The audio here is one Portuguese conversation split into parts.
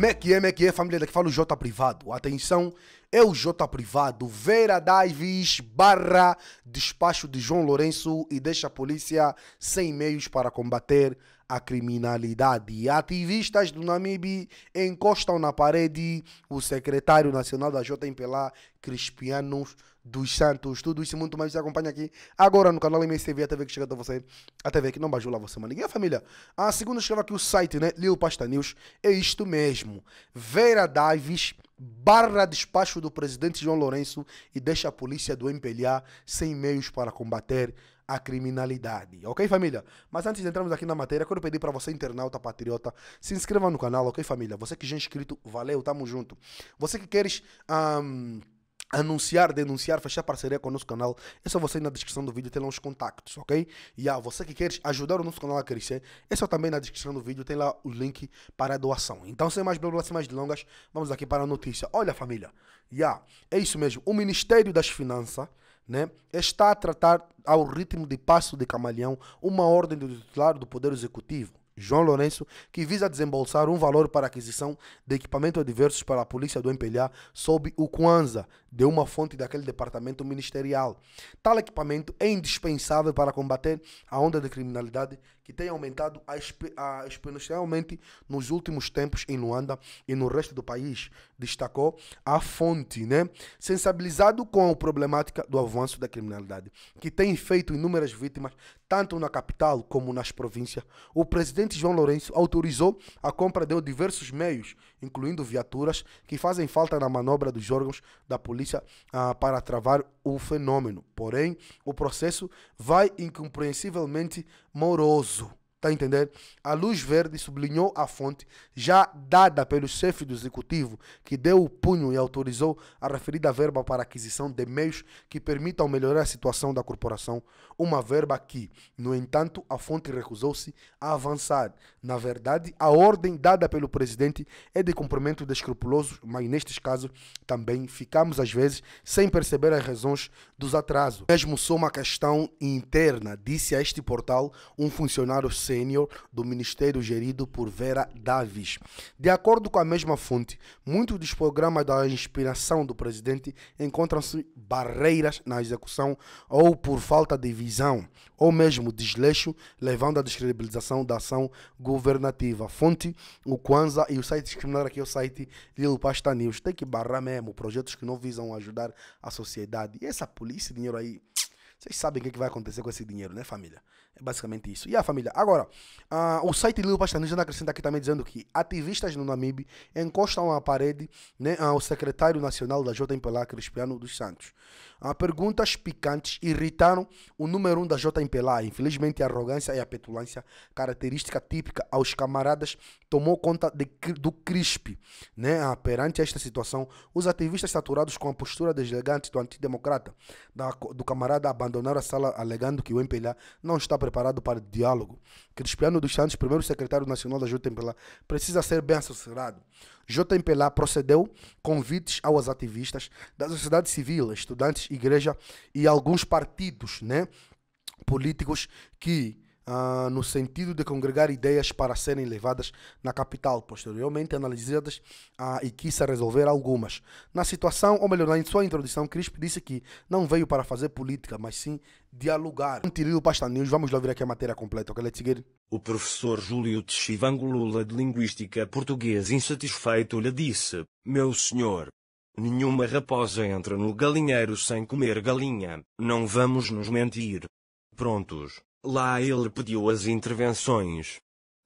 Mekie, é, família daqui fala o J privado. Atenção, é o J privado. Vera Davis barra despacho de João Lourenço e deixa a polícia sem meios para combater a criminalidade. ativistas do Namibe encostam na parede o secretário nacional da JMPLA, Crispiano dos Santos. Tudo isso e muito mais você acompanha aqui agora no canal MSTV, a TV que chega até você, a TV que não bajula você, mano. E a família? A ah, segunda escreve aqui o site, né? Lil Pasta News. É isto mesmo. Vera Davis barra despacho do presidente João Lourenço e deixa a polícia do MPLA sem meios para combater a criminalidade. Ok, família? Mas antes de entrarmos aqui na matéria, quero pedir para você, internauta patriota, se inscreva no canal, ok, família? Você que já é inscrito, valeu, tamo junto. Você que queres. Um, anunciar, denunciar, fechar parceria com o nosso canal, é só você ir na descrição do vídeo, tem lá os contactos, ok? E a ah, você que queres ajudar o nosso canal a crescer, é só também na descrição do vídeo, tem lá o link para a doação. Então, sem mais blá blá, sem mais delongas, vamos aqui para a notícia. Olha, família, yeah, é isso mesmo, o Ministério das Finanças né, está a tratar ao ritmo de passo de camaleão uma ordem do titular do Poder Executivo, João Lourenço, que visa desembolsar um valor para aquisição de equipamento adversos para a polícia do MPLA sob o Kwanza, de uma fonte daquele departamento ministerial. Tal equipamento é indispensável para combater a onda de criminalidade que tem aumentado a, exponencialmente nos últimos tempos em Luanda e no resto do país, destacou a fonte, né? sensibilizado com a problemática do avanço da criminalidade, que tem feito inúmeras vítimas, tanto na capital como nas províncias. O presidente João Lourenço autorizou a compra de diversos meios, incluindo viaturas, que fazem falta na manobra dos órgãos da polícia ah, para travar o fenômeno. Porém, o processo vai incompreensivelmente moroso Está a entender? A luz verde sublinhou a fonte já dada pelo chefe do executivo, que deu o punho e autorizou a referida verba para aquisição de meios que permitam melhorar a situação da corporação. Uma verba que, no entanto, a fonte recusou-se a avançar. Na verdade, a ordem dada pelo presidente é de cumprimento de escrupuloso, mas nestes casos também ficamos às vezes sem perceber as razões dos atrasos. Mesmo só uma questão interna, disse a este portal um funcionário sênior do ministério gerido por Vera Davis. De acordo com a mesma fonte, muitos dos programas da inspiração do presidente encontram-se barreiras na execução ou por falta de visão ou mesmo desleixo, levando à descredibilização da ação governativa. Fonte, o Kwanza e o site discriminar aqui é o site Lilo Pasta News. Tem que barrar mesmo projetos que não visam ajudar a sociedade. E essa polícia, dinheiro aí. Vocês sabem o que, vai acontecer com esse dinheiro, né, família? É basicamente isso. E a família? Agora, uh, o site Lilo Pastanista acrescenta aqui também dizendo que ativistas no Namib encostam à parede né, ao secretário nacional da JMPLA, Crispiano dos Santos. Uh, perguntas picantes irritaram o número um da JMPLA. Infelizmente, a arrogância e a petulância, característica típica aos camaradas, tomou conta de, do CRISP. Né? Uh, perante esta situação, os ativistas saturados com a postura deslegante do antidemocrata, da, do camarada abandonado, abandonar a sala alegando que o MPLA não está preparado para diálogo. Cristiano dos Santos, primeiro secretário nacional da JMPLA, precisa ser bem assessorado. JMPLA procedeu convites aos ativistas da sociedade civil, estudantes, igreja e alguns partidos né, políticos que Uh, no sentido de congregar ideias para serem levadas na capital, posteriormente analisadas uh, e quis resolver algumas. Na situação, ou melhor, na sua introdução, Crisp disse que não veio para fazer política, mas sim dialogar. Antirio Pasta News, vamos lá ouvir aqui a matéria completa, ok? Let's seguir. O professor Júlio Tchivango Lula de Linguística Português insatisfeito lhe disse, meu senhor, nenhuma raposa entra no galinheiro sem comer galinha, não vamos nos mentir. Prontos. Lá ele pediu as intervenções.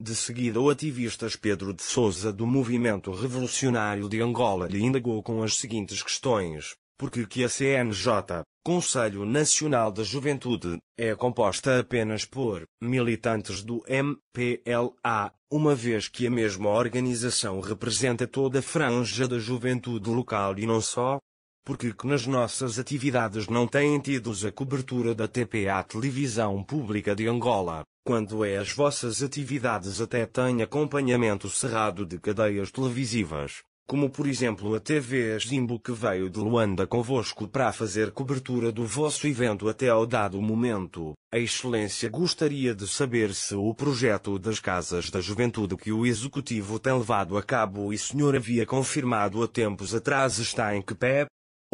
De seguida o ativista Pedro de Souza do Movimento Revolucionário de Angola lhe indagou com as seguintes questões. Por que a CNJ, Conselho Nacional da Juventude, é composta apenas por militantes do MPLA, uma vez que a mesma organização representa toda a franja da juventude local e não só, porque que nas nossas atividades não têm tido a cobertura da TPA Televisão Pública de Angola, quando é as vossas atividades até têm acompanhamento cerrado de cadeias televisivas, como por exemplo a TV Zimbo que veio de Luanda convosco para fazer cobertura do vosso evento até ao dado momento. A Excelência gostaria de saber se o projeto das Casas da Juventude que o Executivo tem levado a cabo e senhor havia confirmado há tempos atrás está em que pé,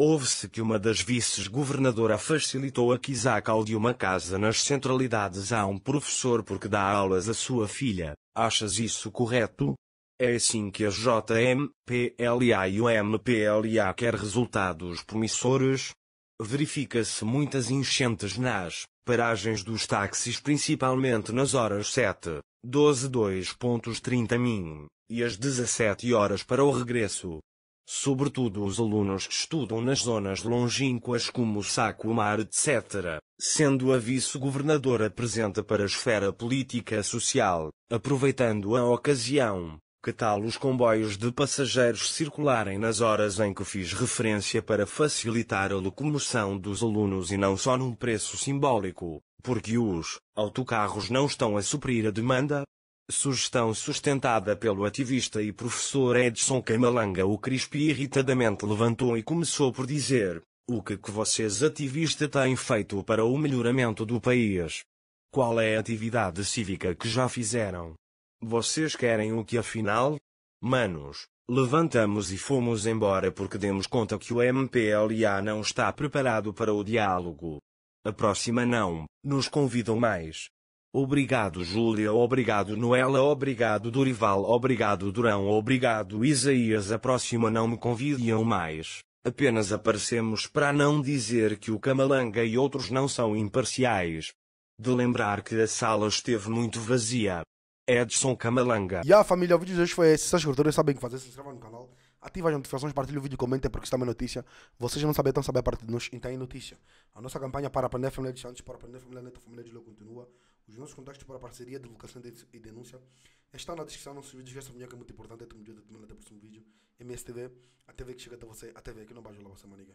Houve-se que uma das vices-governadora facilitou a Kizakal de uma casa nas centralidades a um professor porque dá aulas à sua filha. Achas isso correto? É assim que a JMPLA e o MPLA quer resultados promissores? Verifica-se muitas enchentes nas paragens dos táxis principalmente nas horas 7, 12 2.30 min, e às 17 horas para o regresso sobretudo os alunos que estudam nas zonas longínquas como Saco Mar etc., sendo a vice-governadora presente para a esfera política social, aproveitando a ocasião, que tal os comboios de passageiros circularem nas horas em que fiz referência para facilitar a locomoção dos alunos e não só num preço simbólico, porque os autocarros não estão a suprir a demanda, Sugestão sustentada pelo ativista e professor Edson Camalanga. O Crispi irritadamente levantou e começou por dizer: O que que vocês ativistas têm feito para o melhoramento do país? Qual é a atividade cívica que já fizeram? Vocês querem o que afinal? Manos, levantamos e fomos embora porque demos conta que o MPLA não está preparado para o diálogo. A próxima não, nos convidam mais. Obrigado Júlia, obrigado Noela, obrigado Dorival, obrigado Durão, obrigado Isaías. A próxima não me convidam mais. Apenas aparecemos para não dizer que o Camalanga e outros não são imparciais. De lembrar que a sala esteve muito vazia. Edson Camalanga. E a família, o vídeo de hoje foi esse. Se vocês curtiram, sabem o que fazer, se inscrevam no canal, ativem as notificações, partilhem o vídeo, comentem porque isso também é notícia. Vocês não sabem, então sabem a parte de nós, então é notícia. A nossa campanha para aprender a família de Santos, para aprender a família neta, a família de Lula continua. Os nossos contatos para parceria, divulgação e denúncia estão na descrição do nosso vídeo. Essa mulher que é muito importante. É muito importante. Até o próximo vídeo. MSTV, a TV que chega até você, a TV que não baixa ajudar você, maniga.